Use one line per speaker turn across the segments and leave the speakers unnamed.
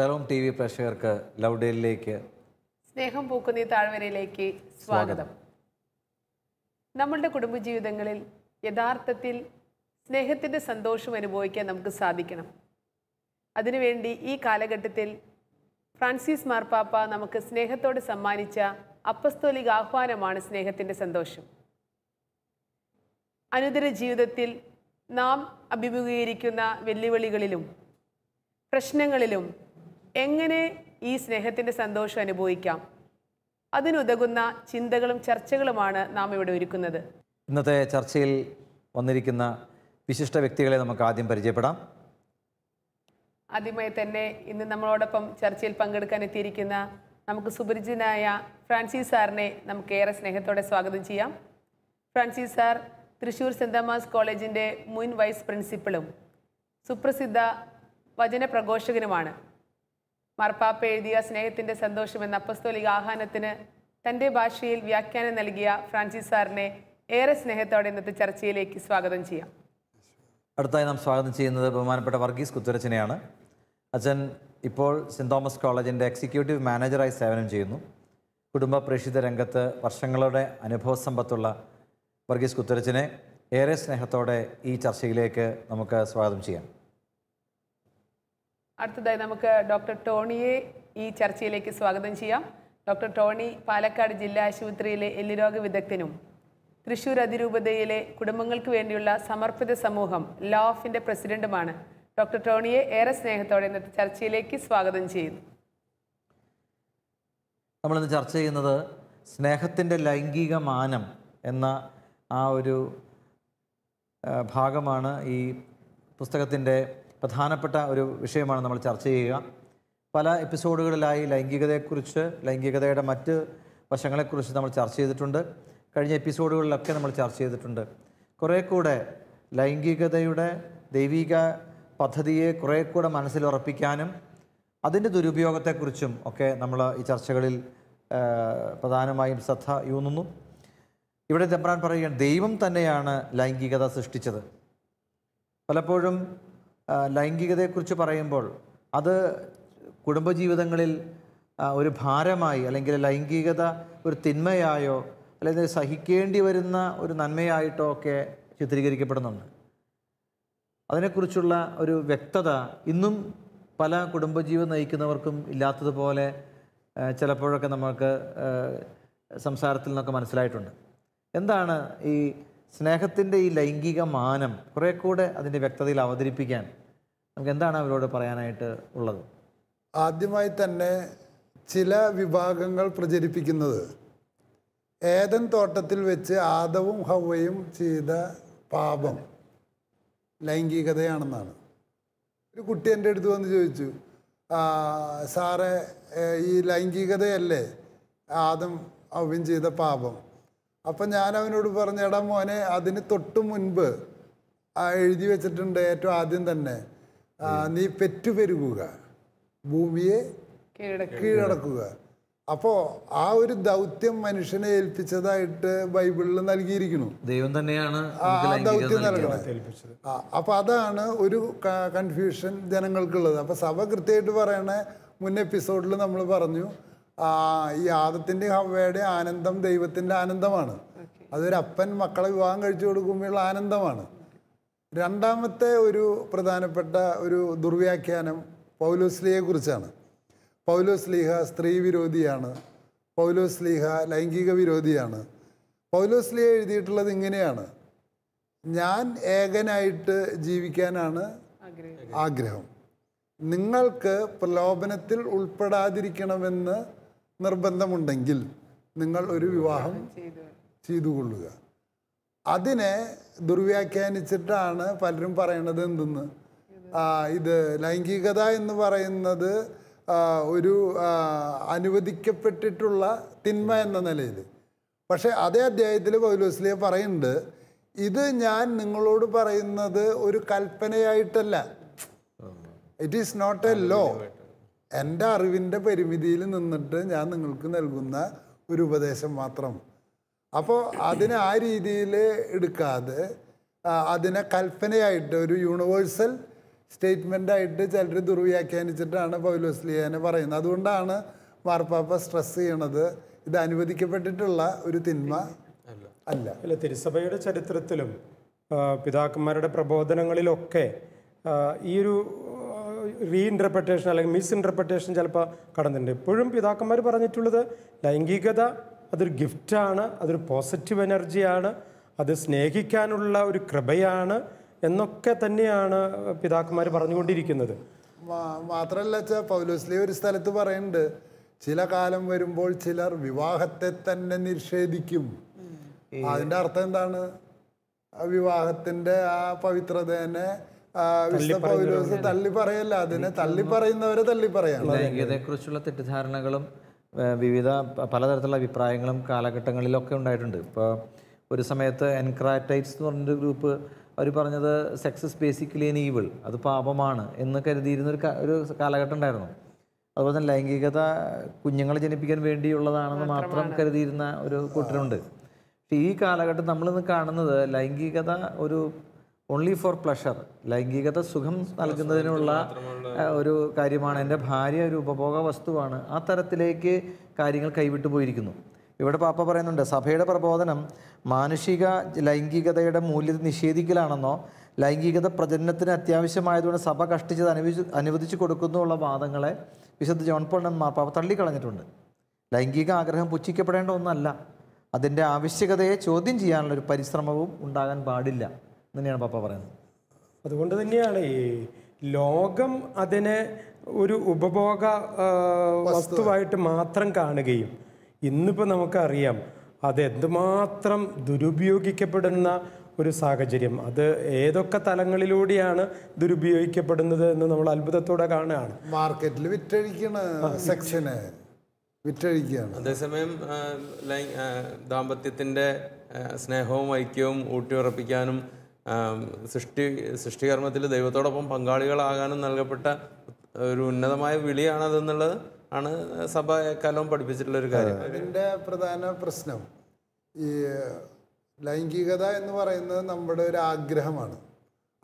Shalom T V പ്രേക്ഷകർക്ക് ലൗഡേലിലേക്ക്
സ്നേഹം പൂക്കുന്ന താഴ്വരയിലേക്ക് സ്വാഗതം നമ്മളുടെ കുടുംബജീവിതങ്ങളിൽ യഥാർത്ഥത്തിൽ സ്നേഹത്തിൻ്റെ സന്തോഷം അനുഭവിക്കാൻ നമുക്ക് സാധിക്കണം അതിനുവേണ്ടി ഈ കാലഘട്ടത്തിൽ ഫ്രാൻസിസ് മാർപ്പാപ്പ നമുക്ക് സ്നേഹത്തോട് സമ്മാനിച്ച അപ്പസ്തോലിക ആഹ്വാനമാണ് സ്നേഹത്തിൻ്റെ സന്തോഷം അനുദിന ജീവിതത്തിൽ നാം അഭിമുഖീകരിക്കുന്ന വെല്ലുവിളികളിലും പ്രശ്നങ്ങളിലും എങ്ങനെ ഈ സ്നേഹത്തിൻ്റെ സന്തോഷം അനുഭവിക്കാം അതിനുതകുന്ന ചിന്തകളും ചർച്ചകളുമാണ് നാം ഇവിടെ ഒരുക്കുന്നത്
ഇന്നത്തെ ചർച്ചയിൽ വന്നിരിക്കുന്ന വിശിഷ്ട വ്യക്തികളെ നമുക്ക് ആദ്യം പരിചയപ്പെടാം
ആദ്യമായി തന്നെ ഇന്ന് നമ്മളോടൊപ്പം ചർച്ചയിൽ പങ്കെടുക്കാൻ എത്തിയിരിക്കുന്ന നമുക്ക് സുപരിചിതനായ ഫ്രാൻസിസ് സാറിനെ നമുക്ക് ഏറെ സ്നേഹത്തോടെ സ്വാഗതം ചെയ്യാം Francis sir Thrissur Saint Thomas കോളേജിൻ്റെ മുൻ വൈസ് പ്രിൻസിപ്പളും സുപ്രസിദ്ധ വചന പ്രഘോഷകനുമാണ് മാർപ്പാപ്പ എഴുതിയ സ്നേഹത്തിൻ്റെ സന്തോഷം എന്ന അപ്പസ്തോലിക ആഹ്വാനത്തിന് തൻ്റെ ഭാഷയിൽ വ്യാഖ്യാനം നൽകിയ ഫ്രാൻസിസ് സാറിനെ ഏറെ സ്നേഹത്തോടെ ഇന്നത്തെ ചർച്ചയിലേക്ക് സ്വാഗതം ചെയ്യാം
അടുത്തായി നാം സ്വാഗതം ചെയ്യുന്നത് ബഹുമാനപ്പെട്ട വർഗീസ് കുത്തുരച്ചനെയാണ് അച്ഛൻ ഇപ്പോൾ സെൻറ് തോമസ് കോളേജിൻ്റെ എക്സിക്യൂട്ടീവ് മാനേജറായി സേവനം ചെയ്യുന്നു കുടുംബ പ്രേക്ഷിത രംഗത്ത് വർഷങ്ങളുടെ അനുഭവ സമ്പത്തുള്ള വർഗീസ് കുത്തുരച്ചനെ ഏറെ സ്നേഹത്തോടെ ഈ ചർച്ചയിലേക്ക് നമുക്ക് സ്വാഗതം ചെയ്യാം
അടുത്തതായി നമുക്ക് ഡോക്ടർ ടോണിയെ ഈ ചർച്ചയിലേക്ക് സ്വാഗതം ചെയ്യാം ഡോക്ടർ ടോണി പാലക്കാട് ജില്ലാ ആശുപത്രിയിലെ എല്ലുരോഗ വിദഗ്ധനും തൃശൂർ അതിരൂപതയിലെ കുടുംബങ്ങൾക്ക് വേണ്ടിയുള്ള സമർപ്പിത സമൂഹം ലോഫിന്റെ പ്രസിഡന്റുമാണ് ഡോക്ടർ ടോണിയെ ഏറെ സ്നേഹത്തോടെ ഇന്നത്തെ ചർച്ചയിലേക്ക് സ്വാഗതം ചെയ്യുന്നു
നമ്മളിന്ന് ചർച്ച ചെയ്യുന്നത് സ്നേഹത്തിൻ്റെ ലൈംഗിക മാനം എന്ന ആ ഒരു ഭാഗമാണ് ഈ പുസ്തകത്തിൻ്റെ പ്രധാനപ്പെട്ട ഒരു വിഷയമാണ് നമ്മൾ ചർച്ച ചെയ്യുക പല എപ്പിസോഡുകളിലായി ലൈംഗികതയെക്കുറിച്ച് ലൈംഗികതയുടെ മറ്റ് വശങ്ങളെക്കുറിച്ച് നമ്മൾ ചർച്ച ചെയ്തിട്ടുണ്ട് കഴിഞ്ഞ എപ്പിസോഡുകളിലൊക്കെ നമ്മൾ ചർച്ച ചെയ്തിട്ടുണ്ട് കുറേ കൂടെ ലൈംഗികതയുടെ ദൈവിക പദ്ധതിയെ കുറേ കൂടെ മനസ്സിലുറപ്പിക്കാനും അതിൻ്റെ ദുരുപയോഗത്തെക്കുറിച്ചും ഒക്കെ നമ്മൾ ഈ ചർച്ചകളിൽ പ്രധാനമായും ശ്രദ്ധ യൂന്നുന്നു ഇവിടെ തമ്പ്രാൻ പറയുകയാണ് ദൈവം തന്നെയാണ് ലൈംഗികത സൃഷ്ടിച്ചത് പലപ്പോഴും ലൈംഗികതയെക്കുറിച്ച് പറയുമ്പോൾ അത് കുടുംബജീവിതങ്ങളിൽ ഒരു ഭാരമായി അല്ലെങ്കിൽ ലൈംഗികത ഒരു തിന്മയായോ അല്ലെങ്കിൽ സഹിക്കേണ്ടി വരുന്ന ഒരു നന്മയായിട്ടോ ഒക്കെ ചിത്രീകരിക്കപ്പെടുന്നുണ്ട് അതിനെക്കുറിച്ചുള്ള ഒരു വ്യക്തത ഇന്നും പല കുടുംബജീവിതം നയിക്കുന്നവർക്കും ഇല്ലാത്തതുപോലെ ചിലപ്പോഴൊക്കെ നമുക്ക് സംസാരത്തിൽ നിന്നൊക്കെ മനസ്സിലായിട്ടുണ്ട് എന്താണ് ഈ സ്നേഹത്തിൻ്റെ ഈ ലൈംഗിക മാനം കുറേ കൂടെ അതിൻ്റെ വ്യക്തതയിൽ അവതരിപ്പിക്കാൻ നമുക്ക് എന്താണ് അവരോട് പറയാനായിട്ട് ഉള്ളത് ആദ്യമായി
തന്നെ ചില വിഭാഗങ്ങൾ പ്രചരിപ്പിക്കുന്നത് ഏതൻ തോട്ടത്തിൽ വെച്ച് ആദവും ഹവയും ചെയ്ത പാപം ലൈംഗികതയാണെന്നാണ് ഒരു കുട്ടി എൻ്റെ അടുത്ത് വന്ന് ചോദിച്ചു സാറേ ഈ ലൈംഗികതയല്ലേ ആദം അവൻ ചെയ്ത പാപം അപ്പം ഞാൻ അവനോട് പറഞ്ഞു എടാ മോനെ അതിന് തൊട്ട് മുൻപ് എഴുതി വെച്ചിട്ടുണ്ട് ഏറ്റവും ആദ്യം തന്നെ നീ പെറ്റുപെരുകുക ഭൂമിയെ കീഴടക്കുക അപ്പോൾ ആ ഒരു ദൗത്യം മനുഷ്യനെ ഏൽപ്പിച്ചതായിട്ട് ബൈബിളിൽ നൽകിയിരിക്കുന്നു
ദൈവം തന്നെയാണ് ആ ദൗത്യം നൽകണത്
അപ്പോൾ അതാണ് ഒരു കൺഫ്യൂഷൻ ജനങ്ങൾക്കുള്ളത് അപ്പോൾ സഭ കൃത്യമായിട്ട് പറയണ മുൻ എപ്പിസോഡിൽ നമ്മൾ പറഞ്ഞു ഈ ആദത്തിൻ്റെ ഹവയുടെ ആനന്ദം ദൈവത്തിൻ്റെ ആനന്ദമാണ് അതൊരു അപ്പൻ മക്കളെ വിവാഹം കഴിച്ചു കൊടുക്കുമ്പോഴുള്ള ആനന്ദമാണ് രണ്ടാമത്തെ ഒരു പ്രധാനപ്പെട്ട ഒരു ദുർവ്യാഖ്യാനം പൗലോസ്ലിഹയെ കുറിച്ചാണ് പൗലോസ്ലിഹ സ്ത്രീ വിരോധിയാണ് പൗലോസ്ലിഹ ലൈംഗിക വിരോധിയാണ് പൗലോസ്ലിഹ എഴുതിയിട്ടുള്ളത് ഇങ്ങനെയാണ് ഞാൻ ഏകനായിട്ട് ജീവിക്കാനാണ് ആഗ്രഹം നിങ്ങൾക്ക് പ്രലോഭനത്തിൽ ഉൾപ്പെടാതിരിക്കണമെന്ന് നിർബന്ധമുണ്ടെങ്കിൽ നിങ്ങൾ ഒരു വിവാഹം ചെയ്തു കൊള്ളുക അതിനെ ദുർവ്യാഖ്യാനിച്ചിട്ടാണ് പലരും പറയണത് എന്തെന്ന് ഇത് ലൈംഗികത എന്ന് പറയുന്നത് ഒരു അനുവദിക്കപ്പെട്ടിട്ടുള്ള തിന്മ എന്ന നിലയിൽ പക്ഷേ അതേ അധ്യായത്തിൽ പൗലോസ്ലിയ പറയുന്നുണ്ട് ഇത് ഞാൻ നിങ്ങളോട് പറയുന്നത് ഒരു കൽപ്പനയായിട്ടല്ല it is not a law എൻ്റെ അറിവിൻ്റെ പരിമിതിയിൽ നിന്നിട്ട് ഞാൻ നിങ്ങൾക്ക് നൽകുന്ന ഒരു ഉപദേശം മാത്രം അപ്പോൾ അതിനെ ആ രീതിയിൽ എടുക്കാതെ അതിനെ കൽപ്പനയായിട്ട് ഒരു യൂണിവേഴ്സൽ സ്റ്റേറ്റ്മെൻ്റായിട്ട് ചിലർ ദുർവ്യാഖ്യാനിച്ചിട്ടാണ് പൗലോസ്ലിയാനെ പറയുന്നത് അതുകൊണ്ടാണ് മാർപ്പാപ്പ സ്ട്രെസ് ചെയ്യണത് ഇത് അനുവദിക്കപ്പെട്ടിട്ടുള്ള ഒരു തിന്മ
അല്ല അല്ല തിരുസഭയുടെ ചരിത്രത്തിലും പിതാക്കന്മാരുടെ പ്രബോധനങ്ങളിലൊക്കെ ഈ ഒരു റീഇൻറ്റർപ്രറ്റേഷൻ അല്ലെങ്കിൽ മിസ് ഇൻറ്റർപ്രറ്റേഷൻ ചിലപ്പോൾ കടന്നിട്ടുണ്ട് എപ്പോഴും പിതാക്കന്മാർ പറഞ്ഞിട്ടുള്ളത് ലൈംഗികത അതൊരു ഗിഫ്റ്റാണ് അതൊരു പോസിറ്റീവ് എനർജിയാണ് അത് സ്നേഹിക്കാനുള്ള ഒരു കൃപയാണ് എന്നൊക്കെ തന്നെയാണ് പിതാക്കന്മാർ പറഞ്ഞുകൊണ്ടിരിക്കുന്നത്
മാത്രമല്ല വെച്ചാൽ പൗലോസ്ലി ഒരു സ്ഥലത്ത് പറയുന്നുണ്ട് ചില കാലം വരുമ്പോൾ ചിലർ വിവാഹത്തെ തന്നെ നിഷേധിക്കും അതിൻ്റെ അർത്ഥം എന്താണ് വിവാഹത്തിൻ്റെ ആ പവിത്രതേനെ തള്ളി പറയല്ല അതിനെ തള്ളി പറയുന്നവരെ തള്ളി പറയാം
തെറ്റിദ്ധാരണകളും വിവിധ പലതരത്തിലുള്ള അഭിപ്രായങ്ങളും കാലഘട്ടങ്ങളിലൊക്കെ ഉണ്ടായിട്ടുണ്ട് ഇപ്പോൾ ഒരു സമയത്ത് എൻക്രാറ്റൈറ്റ്സ് എന്ന് പറഞ്ഞൊരു ഗ്രൂപ്പ് അവർ പറഞ്ഞത് sex is basically an evil അത് പാപമാണ് എന്ന് കരുതിയിരുന്ന ഒരു കാലഘട്ടം ഉണ്ടായിരുന്നു അതുപോലെ തന്നെ ലൈംഗികത കുഞ്ഞുങ്ങളെ ജനിപ്പിക്കാൻ വേണ്ടിയുള്ളതാണെന്ന് മാത്രം കരുതിയിരുന്ന ഒരു കൂട്ടരുണ്ട് ഈ കാലഘട്ടം നമ്മളിന്ന് കാണുന്നത് ലൈംഗികത ഒരു ഓൺലി ഫോർ പ്ലഷർ ലൈംഗികത സുഖം നൽകുന്നതിനുള്ള ഒരു കാര്യമാണ് എൻ്റെ ഭാര്യ ഒരു ഉപഭോഗ വസ്തുവാണ് ആ തരത്തിലേക്ക് കാര്യങ്ങൾ കൈവിട്ടു പോയിരിക്കുന്നു ഇവിടെ പാപ്പ പറയുന്നുണ്ട് സഭയുടെ പ്രബോധനം മാനുഷിക ലൈംഗികതയുടെ മൂല്യ നിഷേധിക്കലാണെന്നോ ലൈംഗികത പ്രചരണത്തിന് അത്യാവശ്യമായതുകൊണ്ട് സഭ കഷ്ടിച്ചത് അനുവദിച്ച് അനുവദിച്ചു കൊടുക്കുന്നുള്ള വാദങ്ങളെ വിശുദ്ധ ജോൺ പോൾ മാർപ്പാപ്പ തള്ളിക്കളഞ്ഞിട്ടുണ്ട് ലൈംഗിക ആഗ്രഹം പുച്ഛിക്കപ്പെടേണ്ട ഒന്നല്ല അതിൻ്റെ
ആവശ്യകതയെ ചോദ്യം ചെയ്യാനുള്ള ഒരു പരിശ്രമവും ഉണ്ടാകാൻ പാടില്ല തന്നെയാണ് പപ്പ പറയുന്നത് അതുകൊണ്ട് തന്നെയാണ് ഈ ലോകം അതിനെ ഒരു ഉപഭോഗ വസ്തുവായിട്ട് മാത്രം കാണുകയും ഇന്നിപ്പോൾ നമുക്കറിയാം അതെന്തുമാത്രം ദുരുപയോഗിക്കപ്പെടുന്ന ഒരു സാഹചര്യം അത് ഏതൊക്കെ തലങ്ങളിലൂടെയാണ് ദുരുപയോഗിക്കപ്പെടുന്നത് എന്ന് നമ്മൾ അത്ഭുതത്തോടെ കാണുകയാണ് മാർക്കറ്റിൽ വിറ്റഴിക്കണ സെക്ഷന് വിറ്റഴിക്കുകയാണ്
അതേസമയം ദാമ്പത്യത്തിന്റെ സ്നേഹവും ഐക്യവും ഊട്ടിയുറപ്പിക്കാനും സൃഷ്ടി സൃഷ്ടികർമ്മത്തിൽ ദൈവത്തോടൊപ്പം പങ്കാളികളാകാനും നൽകപ്പെട്ട ഒരു ഉന്നതമായ വിളിയാണതെന്നുള്ളത് ആണ് സഭ എക്കാലവും പഠിപ്പിച്ചിട്ടുള്ള ഒരു കാര്യം അതിൻ്റെ
പ്രധാന പ്രശ്നം ഈ ലൈംഗികത എന്ന് പറയുന്നത് നമ്മുടെ ഒരു ആഗ്രഹമാണ്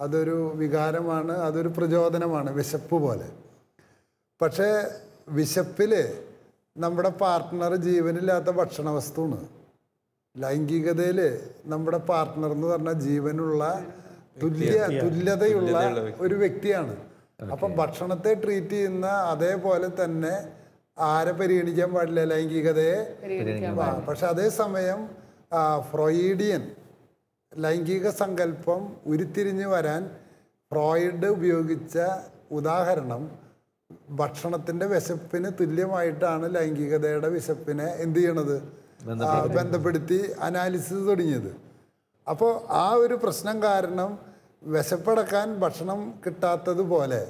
അതൊരു വികാരമാണ് അതൊരു പ്രചോദനമാണ് വിശപ്പ് പോലെ പക്ഷേ വിശപ്പിൽ നമ്മുടെ പാർട്ട്ണർ ജീവനില്ലാത്ത ഭക്ഷണ വസ്തുവാണ് ലൈംഗികതയിൽ നമ്മുടെ പാർട്ട്ണർ എന്ന് പറഞ്ഞാൽ ജീവനുള്ള തുല്യ തുല്യതയുള്ള ഒരു വ്യക്തിയാണ് അപ്പം ഭക്ഷണത്തെ ട്രീറ്റ് ചെയ്യുന്ന അതേപോലെ തന്നെ ആരെ പരിഗണിക്കാൻ പാടില്ല ലൈംഗികതയെ പക്ഷെ അതേസമയം ഫ്രോയിഡിയൻ ലൈംഗിക സങ്കല്പം ഉരുത്തിരിഞ്ഞു വരാൻ ഫ്രോയിഡ് ഉപയോഗിച്ച ഉദാഹരണം ഭക്ഷണത്തിൻ്റെ വിശപ്പിന് തുല്യമായിട്ടാണ് ലൈംഗികതയുടെ വിശപ്പിനെ എന്ത് ചെയ്യണത് ബന്ധപ്പെടുത്തി അനാലിസിസ് തുടങ്ങിയത് അപ്പോൾ ആ ഒരു പ്രശ്നം കാരണം വിശപ്പടക്കാൻ ഭക്ഷണം കിട്ടാത്തതുപോലെ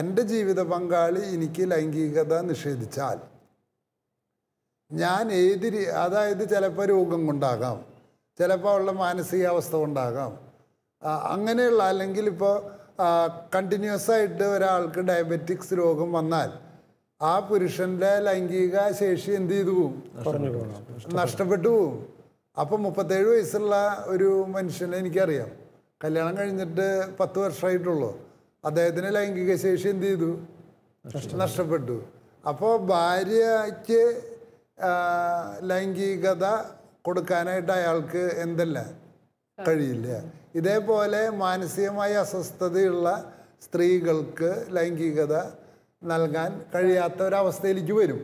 എൻ്റെ ജീവിത പങ്കാളി എനിക്ക് ലൈംഗികത നിഷേധിച്ചാൽ ഞാൻ ഏത് അതായത് ചിലപ്പോൾ രോഗം കൊണ്ടാകാം ചിലപ്പോൾ ഉള്ള മാനസികാവസ്ഥ കൊണ്ടാകാം അങ്ങനെയുള്ള അല്ലെങ്കിൽ ഇപ്പോൾ കണ്ടിന്യൂസ് ആയിട്ട് ഒരാൾക്ക് ഡയബറ്റിക്സ് രോഗം വന്നാൽ ആ പുരുഷന്റെ ലൈംഗിക ശേഷി എന്ത് ചെയ്തു പോകും നഷ്ടപ്പെട്ടു പോകും അപ്പൊ മുപ്പത്തേഴ് വയസ്സുള്ള ഒരു മനുഷ്യനെ എനിക്കറിയാം കല്യാണം കഴിഞ്ഞിട്ട് പത്ത് വർഷമായിട്ടുള്ളൂ അദ്ദേഹത്തിന് ലൈംഗിക ശേഷി എന്ത് ചെയ്തു നഷ്ടപ്പെട്ടു അപ്പോൾ ഭാര്യയ്ക്ക് ലൈംഗികത കൊടുക്കാനായിട്ട് അയാൾക്ക് എന്തല്ല കഴിയില്ല ഇതേപോലെ മാനസികമായ അസ്വസ്ഥതയുള്ള സ്ത്രീകൾക്ക് ലൈംഗികത നൽകാൻ കഴിയാത്ത ഒരവസ്ഥയിലേക്ക് വരും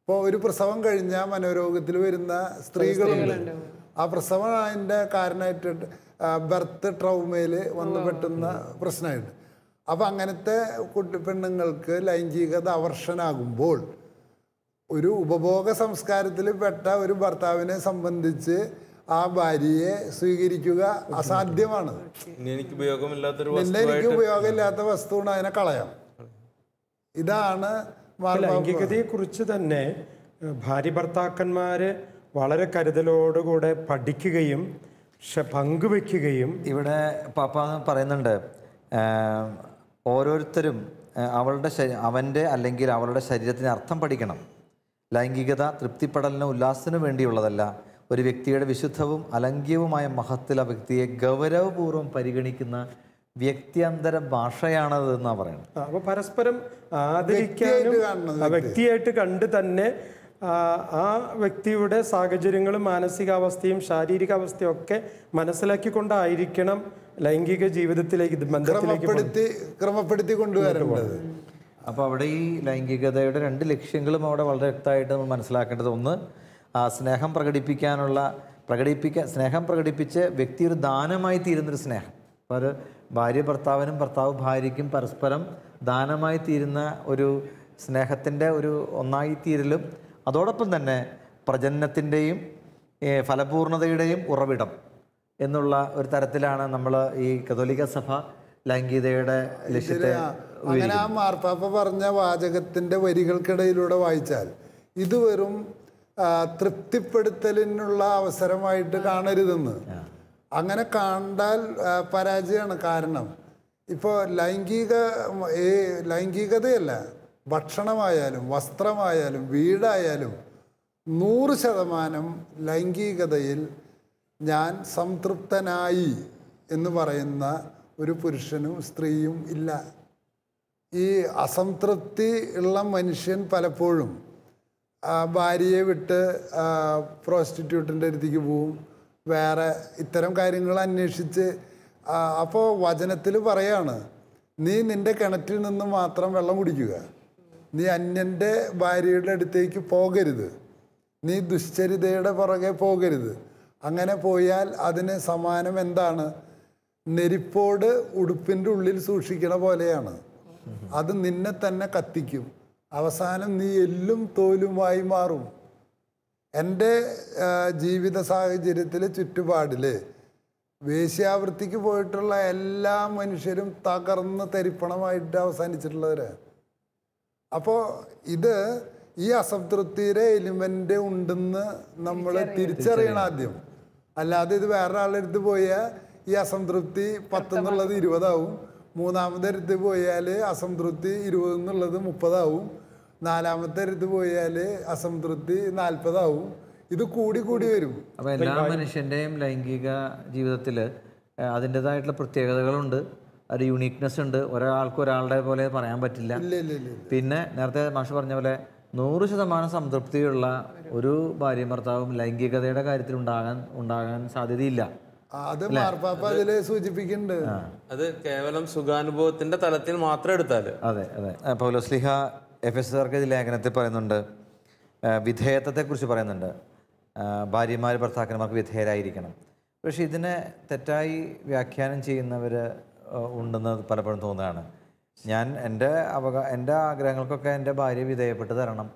ഇപ്പോൾ ഒരു പ്രസവം കഴിഞ്ഞ മനോരോഗത്തിൽ വരുന്ന സ്ത്രീകളുണ്ട് ആ പ്രസവം അതിൻ്റെ കാരണമായിട്ട് ബർത്ത് ട്രൗമയിൽ വന്നു പെട്ടുന്ന പ്രശ്നമായിട്ട് അപ്പോൾ അങ്ങനത്തെ കുട്ടി പെണ്ണുങ്ങൾക്ക് ലൈംഗികത അവർഷനാകുമ്പോൾ ഒരു ഉപഭോഗ സംസ്കാരത്തിൽ പെട്ട ഒരു ഭർത്താവിനെ സംബന്ധിച്ച് ആ ഭാര്യയെ സ്വീകരിക്കുക അസാധ്യമാണ്
എനിക്ക് ഉപയോഗമില്ലാത്ത
വസ്തുവാണ് അതിനെ കളയാം ഇതാണ് ലൈംഗികതയെ കുറിച്ച് തന്നെ ഭാര്യ ഭർത്താക്കന്മാര് വളരെ കരുതലോടുകൂടെ പഠിക്കുകയും പക്ഷെ പങ്കുവെക്കുകയും ഇവിടെ പാപ്പ പറയുന്നുണ്ട്
ഓരോരുത്തരും അവളുടെ അവൻ്റെ അല്ലെങ്കിൽ അവളുടെ ശരീരത്തിന് അർത്ഥം പഠിക്കണം ലൈംഗികത തൃപ്തിപ്പെടലിനും ഉല്ലാസത്തിനും വേണ്ടിയുള്ളതല്ല ഒരു വ്യക്തിയുടെ വിശുദ്ധവും അലംഗ്യവുമായ മഹത്തിൽ ആ വ്യക്തിയെ ഗൗരവപൂർവ്വം പരിഗണിക്കുന്ന വ്യക്തിയന്തര ഭാഷയാണത് എന്നാ പറയുന്നത്
അപ്പോൾ പരസ്പരം ആദരിക്കാനും വ്യക്തിയായിട്ട് കണ്ട് തന്നെ ആ വ്യക്തിയുടെ സാഹചര്യങ്ങളും മാനസികാവസ്ഥയും ശാരീരികാവസ്ഥയും ഒക്കെ മനസ്സിലാക്കിക്കൊണ്ടായിരിക്കണം ലൈംഗിക ജീവിതത്തിലേക്ക് ബന്ധത്തിലേക്ക് ക്രമപ്പെടുത്തി
കൊണ്ടുവരേണ്ടത് അപ്പോൾ അവിടെ ഈ ലൈംഗികതയുടെ രണ്ട് ലക്ഷ്യങ്ങളും അവിടെ വളരെ വ്യക്തമായിട്ട് നമ്മൾ മനസ്സിലാക്കേണ്ടത് ഒന്ന് ആ സ്നേഹം പ്രകടിപ്പിക്കാനുള്ള പ്രകടിപ്പിക്കാൻ സ്നേഹം പ്രകടിപ്പിച്ച് വ്യക്തി ഒരു ദാനമായി തീരുന്നൊരു സ്നേഹം അപ്പോൾ ഒരു ഭാര്യ ഭർത്താവിനും ഭർത്താവ് ഭാര്യയ്ക്കും പരസ്പരം ദാനമായി തീരുന്ന ഒരു സ്നേഹത്തിൻ്റെ ഒരു ഒന്നായി തീരലും അതോടൊപ്പം തന്നെ പ്രജനനത്തിൻ്റെയും ഫലപൂർണതയുടെയും ഉറവിടം എന്നുള്ള ഒരു തരത്തിലാണ് നമ്മൾ ഈ കതോലിക സഭ ലൈംഗികതയുടെ ലക്ഷ്യത്തെ അങ്ങനെ ആ
മാർപ്പാപ്പ പറഞ്ഞ വാചകത്തിൻ്റെ വരികൾക്കിടയിലൂടെ വായിച്ചാൽ ഇത് വെറും തൃപ്തിപ്പെടുത്തലിനുള്ള അവസരമായിട്ട് കാണരുതെന്ന് അങ്ങനെ കണ്ടാൽ പരാജയമാണ് കാരണം ഇപ്പോൾ ലൈംഗിക ഈ ലൈംഗികതയല്ല ഭക്ഷണമായാലും വസ്ത്രമായാലും വീടായാലും നൂറ് ശതമാനം ലൈംഗികതയിൽ ഞാൻ സംതൃപ്തനായി എന്ന് പറയുന്ന ഒരു പുരുഷനും സ്ത്രീയും ഇല്ല ഈ അസംതൃപ്തി ഉള്ള മനുഷ്യൻ പലപ്പോഴും ഭാര്യയെ വിട്ട് പ്രോസ്റ്റിറ്റ്യൂട്ടിൻ്റെ അടുത്തേക്ക് പോവും വേറെ ഇത്തരം കാര്യങ്ങൾ അന്വേഷിച്ച് അപ്പോൾ വചനത്തിൽ പറയാണ് നീ നിൻ്റെ കിണറ്റിൽ നിന്ന് മാത്രം വെള്ളം കുടിക്കുക നീ അന്യൻ്റെ ഭാര്യയുടെ അടുത്തേക്ക് പോകരുത് നീ ദുശ്ചരിതയുടെ പുറകെ പോകരുത് അങ്ങനെ പോയാൽ അതിന് സമാനം എന്താണ് നെരിപ്പോട് ഉടുപ്പിൻ്റെ ഉള്ളിൽ സൂക്ഷിക്കണ പോലെയാണ് അത് നിന്നെ തന്നെ കത്തിക്കും അവസാനം നീ എല്ലും തോലുമായി മാറും എൻ്റെ ജീവിത സാഹചര്യത്തിൽ ചുറ്റുപാടിൽ വേശ്യാവൃത്തിക്ക് പോയിട്ടുള്ള എല്ലാ മനുഷ്യരും തകർന്ന് തരിപ്പണമായിട്ട് അവസാനിച്ചിട്ടുള്ളവരാണ് അപ്പോൾ ഇത് ഈ അസംതൃപ്തിയുടെ എലിമെൻ്റ് ഉണ്ടെന്ന് നമ്മൾ തിരിച്ചറിയണം ആദ്യം അല്ലാതെ ഇത് വേറൊരാളുടെ അടുത്ത് പോയാൽ ഈ അസംതൃപ്തി പത്തെന്നുള്ളത് ഇരുപതാവും മൂന്നാമതെടുത്ത് പോയാൽ അസംതൃപ്തി ഇരുപതെന്നുള്ളത് മുപ്പതാവും നാലാമത്തെ ഇത് പോയാൽ അസംതൃപ്തി നാൽപ്പതാവും ഇത് കൂടി കൂടി വരും
അപ്പൊ എല്ലാ മനുഷ്യന്റെയും ലൈംഗിക ജീവിതത്തിൽ അതിൻ്റെതായിട്ടുള്ള പ്രത്യേകതകളുണ്ട് ഒരു യുണീക്നെസ് ഉണ്ട് ഒരാൾക്ക് ഒരാളുടെ പോലെ പറയാൻ പറ്റില്ല പിന്നെ നേരത്തെ മാഷ് പറഞ്ഞ പോലെ നൂറ് ശതമാനം സംതൃപ്തിയുള്ള ഒരു ഭാര്യ ഭർത്താവും ലൈംഗികതയുടെ കാര്യത്തിൽ ഉണ്ടാകാൻ ഉണ്ടാകാൻ സാധ്യതയില്ല
അത് മാർപ്പാപ്പ അതില് സൂചിപ്പിക്കുന്നുണ്ട് അത് കേവലം സുഖാനുഭവത്തിന്റെ തലത്തിൽ മാത്രം എടുത്താല്
അതെ അതെ പൗലോസ്ലിഹ എഫ് എസ് ആർക്ക് ലേഖനത്തിൽ പറയുന്നുണ്ട് വിധേയത്വത്തെക്കുറിച്ച് പറയുന്നുണ്ട് ഭാര്യമാർ ഭർത്താക്കന്മാർക്ക് വിധേയരായിരിക്കണം പക്ഷെ ഇതിനെ തെറ്റായി വ്യാഖ്യാനം ചെയ്യുന്നവർ ഉണ്ടെന്ന് പലപ്പോഴും തോന്നുകയാണ് ഞാൻ എൻ്റെ അവക എൻ്റെ ആഗ്രഹങ്ങൾക്കൊക്കെ എൻ്റെ ഭാര്യ വിധേയപ്പെട്ട്
തരണം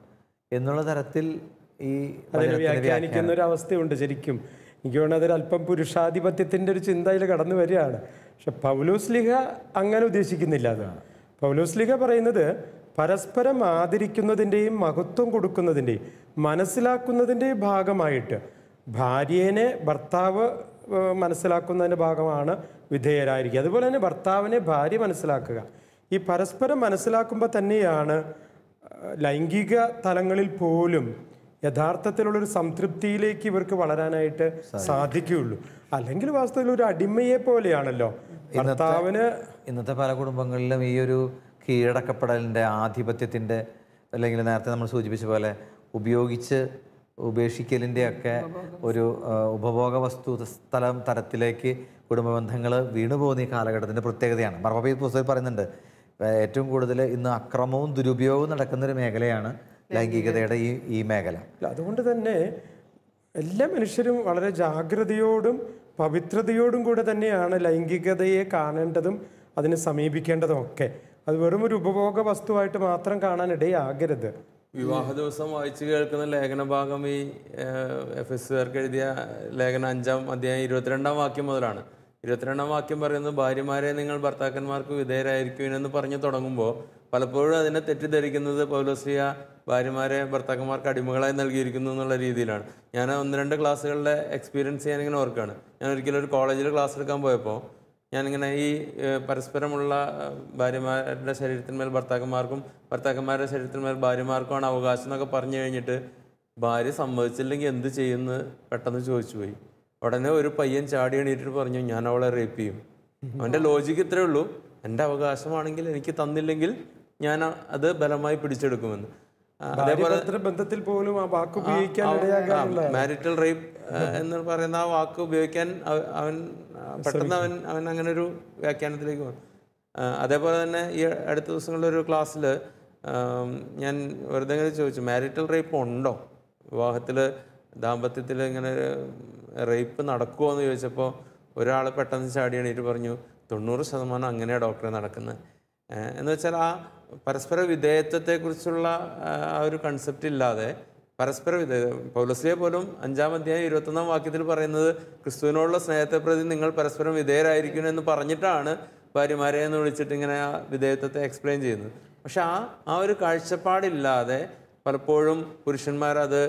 എന്നുള്ള തരത്തിൽ ഈ വ്യാഖ്യാനിക്കുന്ന ഒരു അവസ്ഥയുണ്ട് ശരിക്കും എനിക്ക് വേണമെങ്കിൽ അതൊരു അല്പം പുരുഷാധിപത്യത്തിൻ്റെ ഒരു ചിന്തയിൽ കടന്നു വരികയാണ് പക്ഷെ പൗലോസ് ലിഹ അങ്ങനെ ഉദ്ദേശിക്കുന്നില്ല അത് പൗലോസ് ലിഹ പറയുന്നത് പരസ്പരം ആദരിക്കുന്നതിൻ്റെയും മഹത്വം കൊടുക്കുന്നതിൻ്റെയും മനസ്സിലാക്കുന്നതിൻ്റെയും ഭാഗമായിട്ട് ഭാര്യേനെ ഭർത്താവ് മനസ്സിലാക്കുന്നതിൻ്റെ ഭാഗമാണ് വിധേയരായിരിക്കുക അതുപോലെ തന്നെ ഭർത്താവിനെ ഭാര്യ മനസ്സിലാക്കുക ഈ പരസ്പരം മനസ്സിലാക്കുമ്പോൾ തന്നെയാണ് ലൈംഗിക തലങ്ങളിൽ പോലും യഥാർത്ഥത്തിലുള്ളൊരു സംതൃപ്തിയിലേക്ക് ഇവർക്ക് വളരാനായിട്ട് സാധിക്കുകയുള്ളൂ അല്ലെങ്കിൽ വാസ്തവത്തിൽ ഒരു അടിമയെ പോലെയാണല്ലോ ഭർത്താവിന്
ഇന്നത്തെ പല കുടുംബങ്ങളിലും ഈ ഒരു കീഴടക്കപ്പെടലിൻ്റെ ആധിപത്യത്തിൻ്റെ അല്ലെങ്കിൽ നേരത്തെ നമ്മൾ സൂചിപ്പിച്ച പോലെ ഉപയോഗിച്ച് ഉപേക്ഷിക്കലിൻ്റെയൊക്കെ ഒരു ഉപഭോഗ വസ്തു സ്ഥലം തരത്തിലേക്ക് കുടുംബ ബന്ധങ്ങൾ വീണുപോകുന്ന ഈ കാലഘട്ടത്തിൻ്റെ പ്രത്യേകതയാണ് മർമ്മപീ പുസ്തകത്തിൽ പറയുന്നുണ്ട് ഏറ്റവും കൂടുതൽ ഇന്ന് അക്രമവും ദുരുപയോഗവും നടക്കുന്നൊരു മേഖലയാണ് ലൈംഗികതയുടെ ഈ ഈ മേഖല
അതുകൊണ്ട് തന്നെ എല്ലാ മനുഷ്യരും വളരെ ജാഗ്രതയോടും പവിത്രതയോടും കൂടെ തന്നെയാണ് ലൈംഗികതയെ കാണേണ്ടതും അതിനെ സമീപിക്കേണ്ടതും ഒക്കെ അത് വെറും ഒരു ഉപഭോഗ വസ്തുവായിട്ട് മാത്രം കാണാൻ ഇടയാകരുത്
വിവാഹ ദിവസം വായിച്ചു കേൾക്കുന്ന ലേഖന ഭാഗം ഈ എഫ് കാർക്ക് എഴുതിയ ലേഖന അഞ്ചാം അധ്യായം ഇരുപത്തിരണ്ടാം വാക്യം മുതലാണ് ഇരുപത്തിരണ്ടാം വാക്യം പറയുന്നത് ഭാര്യമാരെ നിങ്ങൾ ഭർത്താക്കന്മാർക്ക് വിധേയരായിരിക്കും എന്ന് പറഞ്ഞു തുടങ്ങുമ്പോൾ പലപ്പോഴും അതിനെ തെറ്റിദ്ധരിക്കുന്നത് പൗലോസ്ലിയ ഭാര്യമാരെ ഭർത്താക്കന്മാർക്ക് അടിമകളായി നൽകിയിരിക്കുന്നു എന്നുള്ള രീതിയിലാണ് ഞാൻ ഒന്ന് രണ്ട് ക്ലാസ്സുകളിലെ എക്സ്പീരിയൻസ് ഞാൻ ഇങ്ങനെ ഓർക്കുകയാണ് ഞാൻ ഒരിക്കലും ഒരു കോളേജിൽ ക്ലാസ് എടുക്കാൻ പോയപ്പോൾ ഞാനിങ്ങനെ ഈ പരസ്പരമുള്ള ഭാര്യമാരുടെ ശരീരത്തിന്മേൽ ഭർത്താക്കന്മാർക്കും ഭർത്താക്കന്മാരുടെ ശരീരത്തിന്മേൽ ഭാര്യമാർക്കുമാണ് അവകാശം എന്നൊക്കെ പറഞ്ഞു കഴിഞ്ഞിട്ട് ഭാര്യ സമ്മതിച്ചില്ലെങ്കിൽ എന്ത് ചെയ്യുമെന്ന് പെട്ടെന്ന് ചോദിച്ചു പോയി ഉടനെ ഒരു പയ്യൻ ചാടി എണീറ്റിട്ട് പറഞ്ഞു ഞാൻ അവളെ റേപ്പ് ചെയ്യും അവൻ്റെ ലോജിക്ക് ഇത്രയേ ഉള്ളൂ എൻ്റെ അവകാശമാണെങ്കിൽ എനിക്ക് തന്നില്ലെങ്കിൽ ഞാൻ അത് ബലമായി പിടിച്ചെടുക്കുമെന്ന് ബന്ധത്തിൽ
പോലും ആ വാക്ക് ഉപയോഗിക്കാൻ മാരിറ്റൽ
റേപ്പ് എന്ന് പറയുന്ന ആ വാക്ക് ഉപയോഗിക്കാൻ അവൻ പെട്ടെന്ന് അവൻ അവൻ അങ്ങനെ ഒരു വ്യാഖ്യാനത്തിലേക്ക് വന്നു അതേപോലെ തന്നെ ഈ അടുത്ത ഒരു ക്ലാസ്സിൽ ഞാൻ വെറുതെ ഇങ്ങനെ ചോദിച്ചു മാരിറ്റൽ റേപ്പ് ഉണ്ടോ വിവാഹത്തിൽ ദാമ്പത്യത്തിൽ ഇങ്ങനെ റേപ്പ് നടക്കുമോ എന്ന് ചോദിച്ചപ്പോൾ ഒരാൾ പെട്ടെന്ന് ചാടി എണീറ്റ് പറഞ്ഞു തൊണ്ണൂറ് ശതമാനം അങ്ങനെയാണ് ഡോക്ടറെ നടക്കുന്നത് എന്ന് വെച്ചാൽ ആ പരസ്പര വിധേയത്വത്തെക്കുറിച്ചുള്ള ആ ഒരു കൺസെപ്റ്റ് ഇല്ലാതെ പരസ്പര വിധേയ പൗലസ്ലിയെ പോലും അഞ്ചാം അധ്യായം ഇരുപത്തൊന്നാം വാക്യത്തിൽ പറയുന്നത് ക്രിസ്തുവിനോടുള്ള സ്നേഹത്തെ പ്രതി നിങ്ങൾ പരസ്പരം വിധേയരായിരിക്കണം എന്ന് പറഞ്ഞിട്ടാണ് ഭാര്യമാരെ എന്ന് വിളിച്ചിട്ട് ഇങ്ങനെ ആ വിധേയത്വത്തെ എക്സ്പ്ലെയിൻ ചെയ്യുന്നത് പക്ഷെ ആ ആ ഒരു കാഴ്ചപ്പാടില്ലാതെ പലപ്പോഴും പുരുഷന്മാർ അത്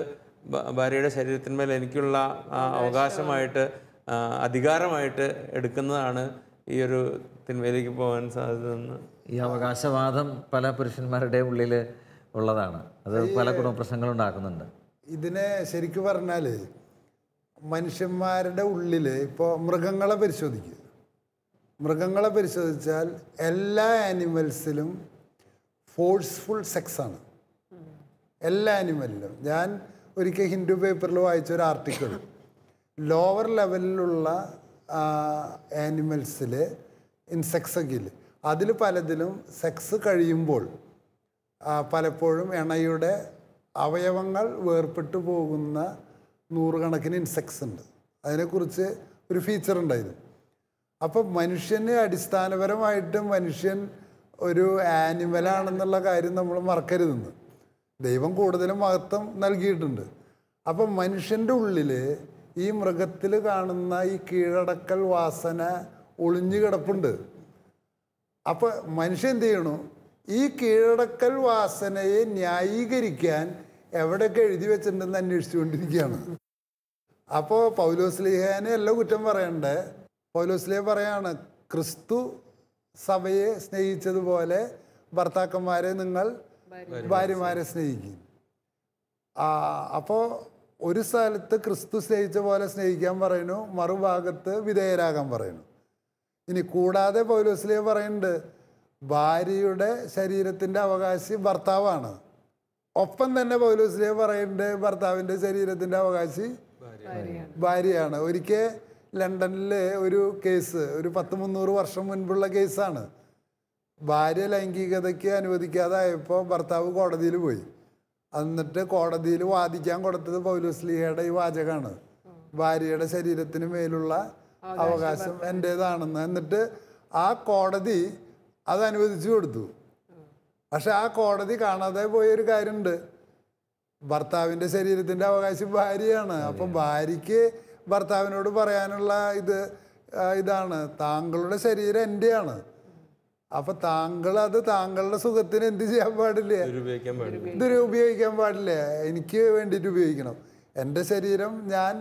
ഭാര്യയുടെ ശരീരത്തിന്മേൽ എനിക്കുള്ള അവകാശമായിട്ട് അധികാരമായിട്ട് എടുക്കുന്നതാണ് ഈ ഒരു തിന്മയിലേക്ക് പോകാൻ സാധ്യതയെന്ന്
ഈ അവകാശവാദം പല പുരുഷന്മാരുടെ ഉള്ളിൽ ഉള്ളതാണ് അത് പല കുടുംബപ്രശ്നങ്ങളും ഉണ്ടാക്കുന്നുണ്ട്
ഇതിനെ ശരിക്കും പറഞ്ഞാൽ മനുഷ്യന്മാരുടെ ഉള്ളിൽ ഇപ്പോൾ മൃഗങ്ങളെ പരിശോധിക്കുക മൃഗങ്ങളെ പരിശോധിച്ചാൽ എല്ലാ ആനിമൽസിലും ഫോഴ്സ്ഫുൾ സെക്സാണ് എല്ലാ ആനിമലിലും ഞാൻ ഒരിക്കൽ ഹിന്ദു പേപ്പറിൽ വായിച്ച ഒരു ആർട്ടിക്കിൾ ലോവർ ലെവലിലുള്ള ആനിമൽസിൽ ഇൻസെക്ട്സൊക്കെയില്ല അതിൽ പലതിലും സെക്സ് കഴിയുമ്പോൾ പലപ്പോഴും എണയുടെ അവയവങ്ങൾ വേർപെട്ടു പോകുന്ന നൂറുകണക്കിന് ഇൻസെക്സ് ഉണ്ട് അതിനെക്കുറിച്ച് ഒരു ഫീച്ചർ ഉണ്ടായിരുന്നു അപ്പം മനുഷ്യന് അടിസ്ഥാനപരമായിട്ട് മനുഷ്യൻ ഒരു ആനിമലാണെന്നുള്ള കാര്യം നമ്മൾ മറക്കരുതെന്ന് ദൈവം കൂടുതലും മഹത്വം നൽകിയിട്ടുണ്ട് അപ്പം മനുഷ്യൻ്റെ ഉള്ളിൽ ഈ മൃഗത്തിൽ കാണുന്ന ഈ കീഴടക്കൽ വാസന ഒളിഞ്ഞു കിടപ്പുണ്ട് അപ്പോൾ മനുഷ്യൻ എന്ത് ചെയ്യണു ഈ കീഴടക്കൽ വാസനയെ ന്യായീകരിക്കാൻ എവിടെയൊക്കെ എഴുതി വെച്ചിട്ടുണ്ടെന്ന് അന്വേഷിച്ചുകൊണ്ടിരിക്കുകയാണ് അപ്പോൾ പൗലോസ്ലിഹാനെ അല്ല കുറ്റം പറയണ്ടേ പൗലോസ്ലിഹ പറയാണ് ക്രിസ്തു സഭയെ സ്നേഹിച്ചതുപോലെ ഭർത്താക്കന്മാരെ നിങ്ങൾ ഭാര്യമാരെ സ്നേഹിക്കും അപ്പോൾ ഒരു സ്ഥലത്ത് ക്രിസ്തു സ്നേഹിച്ച പോലെ സ്നേഹിക്കാൻ പറയുന്നു മറുഭാഗത്ത് വിധേയരാകാൻ പറയുന്നു ഇനി കൂടാതെ പൗലോസ്ലിയ പറയുന്നുണ്ട് ഭാര്യയുടെ ശരീരത്തിൻ്റെ അവകാശി ഭർത്താവാണ് ഒപ്പം തന്നെ പൗലോസ്ലിയ പറയുന്നുണ്ട് ഭർത്താവിൻ്റെ ശരീരത്തിൻ്റെ അവകാശി ഭാര്യയാണ് ഒരിക്കൽ ലണ്ടനിലെ ഒരു കേസ് ഒരു പത്ത് മുന്നൂറ് വർഷം മുൻപുള്ള കേസാണ് ഭാര്യ ലൈംഗികതയ്ക്ക് അനുവദിക്കാതായപ്പോൾ ഭർത്താവ് കോടതിയിൽ പോയി എന്നിട്ട് കോടതിയിൽ വാദിക്കാൻ കൊടുത്തത് പൗലുസ്ലിഹയുടെ ഈ വാചകമാണ് ഭാര്യയുടെ ശരീരത്തിന് മേലുള്ള അവകാശം എൻ്റേതാണെന്ന് എന്നിട്ട് ആ കോടതി അത് അനുവദിച്ചു കൊടുത്തു പക്ഷെ ആ കോടതി കാണാതെ പോയൊരു കാര്യമുണ്ട് ഭർത്താവിൻ്റെ ശരീരത്തിൻ്റെ അവകാശം ഭാര്യയാണ് അപ്പം ഭാര്യയ്ക്ക് ഭർത്താവിനോട് പറയാനുള്ള ഇത് ഇതാണ് താങ്കളുടെ ശരീരം എൻ്റെയാണ് അപ്പൊ താങ്കൾ അത് താങ്കളുടെ സുഖത്തിന് എന്ത് ചെയ്യാൻ പാടില്ല ദുരുപയോഗിക്കാൻ പാടില്ല എനിക്ക് വേണ്ടിട്ട് ഉപയോഗിക്കണം എന്റെ ശരീരം ഞാൻ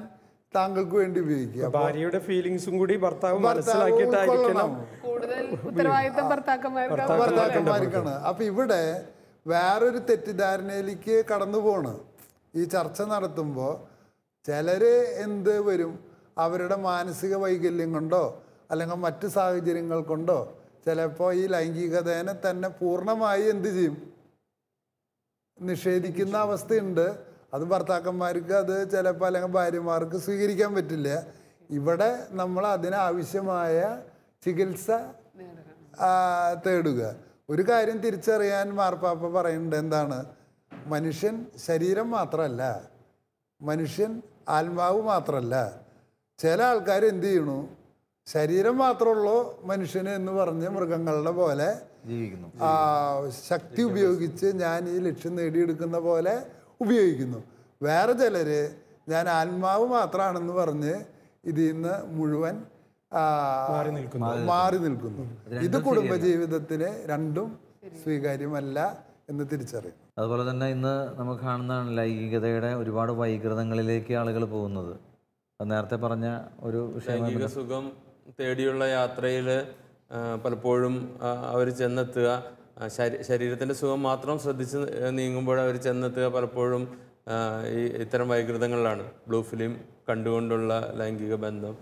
താങ്കൾക്ക്
വേണ്ടി ഉപയോഗിക്കുക ഭാര്യയുടെ ഫീലിങ്സും കൂടി ഭർത്താവ്
ഭർത്താക്കന്മാർക്കാണ്
അപ്പൊ ഇവിടെ വേറൊരു തെറ്റിദ്ധാരണയിലേക്ക്
കടന്നു പോണ് ഈ ചർച്ച നടത്തുമ്പോൾ ചിലര് എന്ത് വരും അവരുടെ മാനസിക വൈകല്യം കൊണ്ടോ അല്ലെങ്കിൽ മറ്റു സാഹചര്യങ്ങൾ കൊണ്ടോ ചിലപ്പോൾ ഈ ലൈംഗികതേനെ തന്നെ പൂർണ്ണമായി എന്ത് ചെയ്യും നിഷേധിക്കുന്ന അവസ്ഥയുണ്ട് അത് ഭർത്താക്കന്മാർക്ക് അത് ചിലപ്പോൾ അല്ലെങ്കിൽ ഭാര്യമാർക്ക് സ്വീകരിക്കാൻ പറ്റില്ല ഇവിടെ നമ്മൾ അതിനാവശ്യമായ ചികിത്സ തേടുക ഒരു കാര്യം തിരിച്ചറിയാൻ മാർപ്പാപ്പ പറയുന്നുണ്ട് എന്താണ് മനുഷ്യൻ ശരീരം മാത്രമല്ല മനുഷ്യൻ ആത്മാവ് മാത്രമല്ല ചില ആൾക്കാർ എന്ത് ചെയ്യണു ശരീരം മാത്രമുള്ളൂ മനുഷ്യന് എന്ന് പറഞ്ഞ് മൃഗങ്ങളുടെ പോലെ ജീവിക്കുന്നു ശക്തി ഉപയോഗിച്ച് ഞാൻ ഈ ലക്ഷ്യം നേടിയെടുക്കുന്ന പോലെ ഉപയോഗിക്കുന്നു വേറെ ചിലര് ഞാൻ ആത്മാവ് മാത്രമാണെന്ന് പറഞ്ഞ് ഇതിൽ നിന്ന് മുഴുവൻ മാറി നിൽക്കുന്നു ഇത് കുടുംബജീവിതത്തിന് രണ്ടും സ്വീകാര്യമല്ല എന്ന് തിരിച്ചറിയും
അതുപോലെ തന്നെ ഇന്ന് നമുക്ക് കാണുന്നതാണ് ലൈംഗികതയുടെ ഒരുപാട് വൈകൃതങ്ങളിലേക്ക് ആളുകൾ പോകുന്നത് നേരത്തെ പറഞ്ഞ ഒരു
സുഖം തേടിയുള്ള യാത്രയിൽ പലപ്പോഴും അവർ ചെന്നെത്തുക ശരീ ശരീരത്തിൻ്റെ സുഖം മാത്രം ശ്രദ്ധിച്ച് നീങ്ങുമ്പോൾ അവർ ചെന്നെത്തുക പലപ്പോഴും ഈ ഇത്തരം വൈകൃതങ്ങളിലാണ് ബ്ലൂ ഫിലിം കണ്ടുകൊണ്ടുള്ള ലൈംഗിക ബന്ധം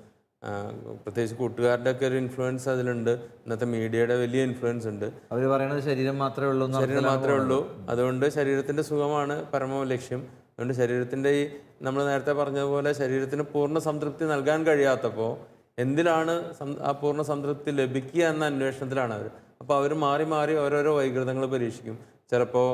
പ്രത്യേകിച്ച് കൂട്ടുകാരുടെ ഒക്കെ ഒരു ഇൻഫ്ലുവൻസ് അതിലുണ്ട് ഇന്നത്തെ മീഡിയയുടെ വലിയ ഇൻഫ്ലുവൻസ് ഉണ്ട് അവർ പറയുന്നത് ശരീരം മാത്രമേ ഉള്ളൂ ശരീരം മാത്രമേ ഉള്ളൂ അതുകൊണ്ട് ശരീരത്തിൻ്റെ സുഖമാണ് പരമ ലക്ഷ്യം അതുകൊണ്ട് ശരീരത്തിൻ്റെ ഈ നമ്മൾ നേരത്തെ പറഞ്ഞതുപോലെ ശരീരത്തിന് പൂർണ്ണ സംതൃപ്തി നൽകാൻ കഴിയാത്തപ്പോൾ എന്തിലാണ് ആ പൂർണ്ണ സംതൃപ്തി ലഭിക്കുക എന്ന അന്വേഷണത്തിലാണ് അവർ അപ്പോൾ അവർ മാറി മാറി ഓരോരോ വൈകൃതങ്ങൾ പരീക്ഷിക്കും ചിലപ്പോൾ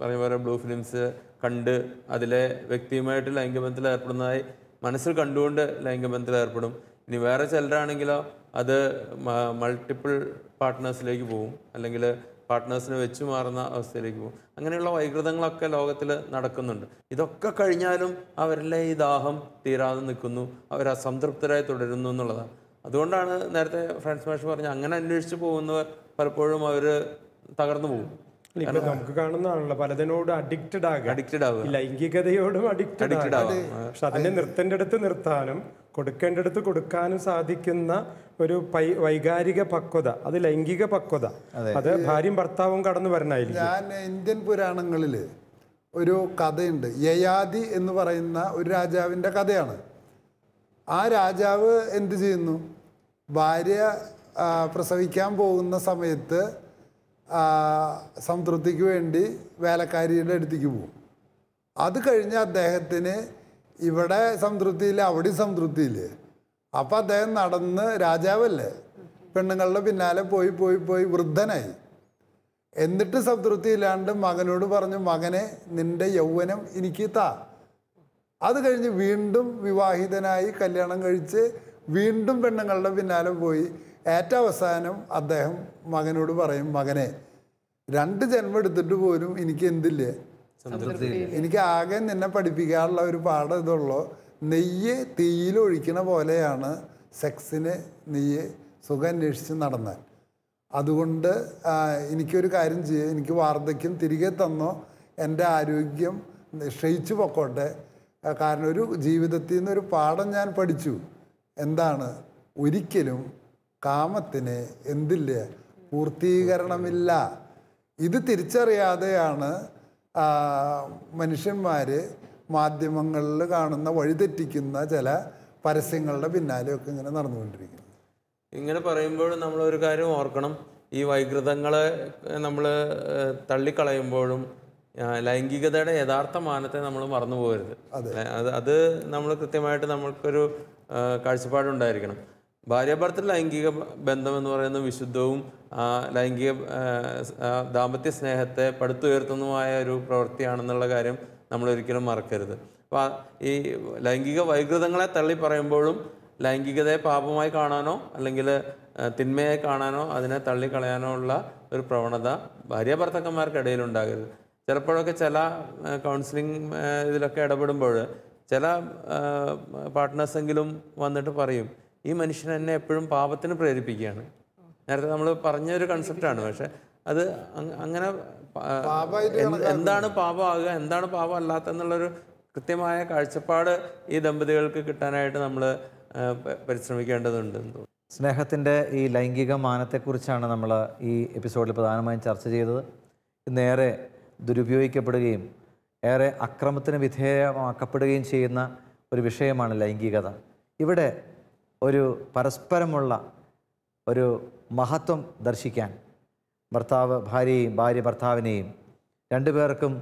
പറഞ്ഞ പോലെ ബ്ലൂ ഫിലിംസ് കണ്ട് അതിലെ വ്യക്തിയുമായിട്ട് ലൈംഗികബന്ധത്തിൽ ഏർപ്പെടുന്നതായി മനസ്സിൽ കണ്ടുകൊണ്ട് ലൈംഗികബന്ധത്തിൽ ഏർപ്പെടും ഇനി വേറെ ചിലരാണെങ്കിലോ അത് മൾട്ടിപ്പിൾ പാർട്ട്നേഴ്സിലേക്ക് പോകും അല്ലെങ്കിൽ പാർട്ട്നേഴ്സിനെ വെച്ചു മാറുന്ന അവസ്ഥയിലേക്ക് പോകും അങ്ങനെയുള്ള വൈകൃതങ്ങളൊക്കെ ലോകത്തിൽ നടക്കുന്നുണ്ട് ഇതൊക്കെ കഴിഞ്ഞാലും അവരിലെ ഈ ദാഹം തീരാതെ നിൽക്കുന്നു അവർ അസംതൃപ്തരായി തുടരുന്നു എന്നുള്ളതാണ് അതുകൊണ്ടാണ് നേരത്തെ ഫ്രണ്ട്സ് മാഷ് പറഞ്ഞ അങ്ങനെ അന്വേഷിച്ച് പോകുന്നവർ പലപ്പോഴും അവർ തകർന്നു പോകും
നമുക്ക് കാണുന്നതാണല്ലോ
പലതിനോടും അഡിക്റ്റഡ് ആകുക അഡിക്റ്റഡ് ആകുക ലൈംഗികതയോടും അഡിക്റ്റഡ് ആകും പക്ഷെ അതിനെ
നിർത്തേണ്ട അടുത്ത് നിർത്താനും അടുത്ത് കൊടുക്കാനും സാധിക്കുന്ന ഒരു പൈ വൈകാരിക പക്വത അത് ലൈംഗിക പക്വത അത് ഭാര്യയും ഭർത്താവും കടന്നു വരണമായിരിക്കും ഞാൻ ഇന്ത്യൻ പുരാണങ്ങളിൽ
ഒരു കഥയുണ്ട് യയാതി എന്ന് പറയുന്ന ഒരു രാജാവിൻ്റെ കഥയാണ് ആ രാജാവ് എന്ത് ചെയ്യുന്നു ഭാര്യ പ്രസവിക്കാൻ പോകുന്ന സമയത്ത് സംതൃപ്തിക്ക് വേണ്ടി വേലക്കാരിയുടെ അടുത്തേക്ക് പോകും അത് കഴിഞ്ഞ് അദ്ദേഹത്തിന് ഇവിടെ സംതൃപ്തിയില്ല അവിടെ സംതൃപ്തിയില്ല അപ്പം അദ്ദേഹം നടന്ന് രാജാവല്ലേ പെണ്ണുങ്ങളുടെ പിന്നാലെ പോയി പോയി പോയി വൃദ്ധനായി എന്നിട്ട് സംതൃപ്തിയില്ലാണ്ട് മകനോട് പറഞ്ഞു മകനെ നിന്റെ യൗവനം എനിക്ക് താ അത് കഴിഞ്ഞ് വീണ്ടും വിവാഹിതനായി കല്യാണം കഴിച്ച് വീണ്ടും പെണ്ണുങ്ങളുടെ പിന്നാലെ പോയി ഏറ്റവസാനം അദ്ദേഹം മകനോട് പറയും മകനെ രണ്ട് ജന്മം എടുത്തിട്ട് പോലും എനിക്ക് എന്തില്ലേ എനിക്ക് ആകെ നിന്നെ പഠിപ്പിക്കാനുള്ള ഒരു പാഠം ഇതുള്ളൂ നെയ്യ് തീയിലൊഴിക്കണ പോലെയാണ് സെക്സിന് നെയ്യ് സുഖം അന്വേഷിച്ച് നടന്നാൽ അതുകൊണ്ട് എനിക്കൊരു കാര്യം ചെയ്യുക എനിക്ക് വാർദ്ധക്യം തിരികെ തന്നോ എൻ്റെ ആരോഗ്യം ക്ഷയിച്ചു പൊക്കോട്ടെ കാരണം ഒരു ജീവിതത്തിൽ നിന്നൊരു പാഠം ഞാൻ പഠിച്ചു എന്താണ് ഒരിക്കലും കാമത്തിന് എന്തില്ല പൂർത്തീകരണമില്ല ഇത് തിരിച്ചറിയാതെയാണ് മനുഷ്യന്മാർ മാധ്യമങ്ങളിൽ കാണുന്ന വഴിതെറ്റിക്കുന്ന ചില പരസ്യങ്ങളുടെ പിന്നാലെയൊക്കെ ഇങ്ങനെ നടന്നുകൊണ്ടിരിക്കുന്നത്
ഇങ്ങനെ പറയുമ്പോഴും നമ്മൾ ഒരു കാര്യം ഓർക്കണം ഈ വൈകൃതങ്ങളെ നമ്മൾ തള്ളിക്കളയുമ്പോഴും ലൈംഗികതയുടെ യഥാർത്ഥ മാനത്തെ നമ്മൾ മറന്നു പോകരുത് അത് അത് നമ്മൾ കൃത്യമായിട്ട് നമ്മൾക്കൊരു കാഴ്ചപ്പാടുണ്ടായിരിക്കണം ഭാര്യാഭർത്തൃ ലൈംഗിക ബന്ധം എന്ന് പറയുന്ന വിശുദ്ധവും ലൈംഗിക ദാമ്പത്യ സ്നേഹത്തെ പടുത്തുയർത്തുന്നതുമായ ഒരു പ്രവൃത്തിയാണെന്നുള്ള കാര്യം നമ്മൾ ഒരിക്കലും മറക്കരുത് അപ്പോൾ ഈ ലൈംഗിക വൈകൃതങ്ങളെ തള്ളി പറയുമ്പോഴും ലൈംഗികതയെ പാപമായി കാണാനോ അല്ലെങ്കിൽ തിന്മയായി കാണാനോ അതിനെ തള്ളിക്കളയാനോ ഉള്ള ഒരു പ്രവണത ഭാര്യ ഭർത്തക്കന്മാർക്കിടയിൽ ഉണ്ടാകരുത് ചിലപ്പോഴൊക്കെ ചില കൗൺസിലിംഗ് ഇതിലൊക്കെ ഇടപെടുമ്പോൾ ചില പാർട്ട്നേഴ്സെങ്കിലും വന്നിട്ട് പറയും ഈ മനുഷ്യൻ എന്നെ എപ്പോഴും പാപത്തിന് പ്രേരിപ്പിക്കുകയാണ് നേരത്തെ നമ്മൾ പറഞ്ഞ ഒരു കൺസെപ്റ്റാണ് പക്ഷെ അത് അങ്ങനെ എന്താണ് പാപമാകുക എന്താണ് പാപം അല്ലാത്തെന്നുള്ളൊരു കൃത്യമായ കാഴ്ചപ്പാട് ഈ ദമ്പതികൾക്ക് കിട്ടാനായിട്ട് നമ്മൾ പരിശ്രമിക്കേണ്ടതുണ്ട്
സ്നേഹത്തിൻ്റെ ഈ ലൈംഗിക മാനത്തെക്കുറിച്ചാണ് നമ്മൾ ഈ എപ്പിസോഡിൽ പ്രധാനമായും ചർച്ച ചെയ്തത് ഇന്നേറെ ദുരുപയോഗിക്കപ്പെടുകയും ഏറെ അക്രമത്തിന് വിധേയമാക്കപ്പെടുകയും ചെയ്യുന്ന ഒരു വിഷയമാണ് ലൈംഗികത ഇവിടെ ഒരു പരസ്പരമുള്ള ഒരു മഹത്വം ദർശിക്കാൻ ഭർത്താവ് ഭാര്യയെയും ഭാര്യ ഭർത്താവിനെയും രണ്ടുപേർക്കും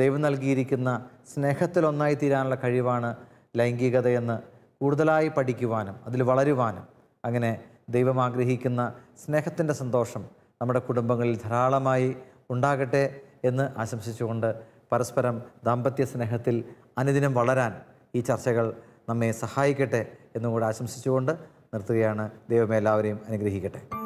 ദൈവം നൽകിയിരിക്കുന്ന സ്നേഹത്തിൽ ഒന്നായി തീരാനുള്ള കഴിവാണ് ലൈംഗികതയെന്ന് കൂടുതലായി പഠിക്കുവാനും അതിൽ വളരുവാനും അങ്ങനെ ദൈവം ആഗ്രഹിക്കുന്ന സ്നേഹത്തിൻ്റെ സന്തോഷം നമ്മുടെ കുടുംബങ്ങളിൽ ധാരാളമായി ഉണ്ടാകട്ടെ എന്ന് ആശംസിച്ചുകൊണ്ട് പരസ്പരം ദാമ്പത്യ സ്നേഹത്തിൽ അനുദിനം വളരാൻ ഈ ചർച്ചകൾ നമ്മെ സഹായിക്കട്ടെ എന്നും കൂടെ ആശംസിച്ചുകൊണ്ട് നിർത്തുകയാണ് ദൈവം എല്ലാവരെയും അനുഗ്രഹിക്കട്ടെ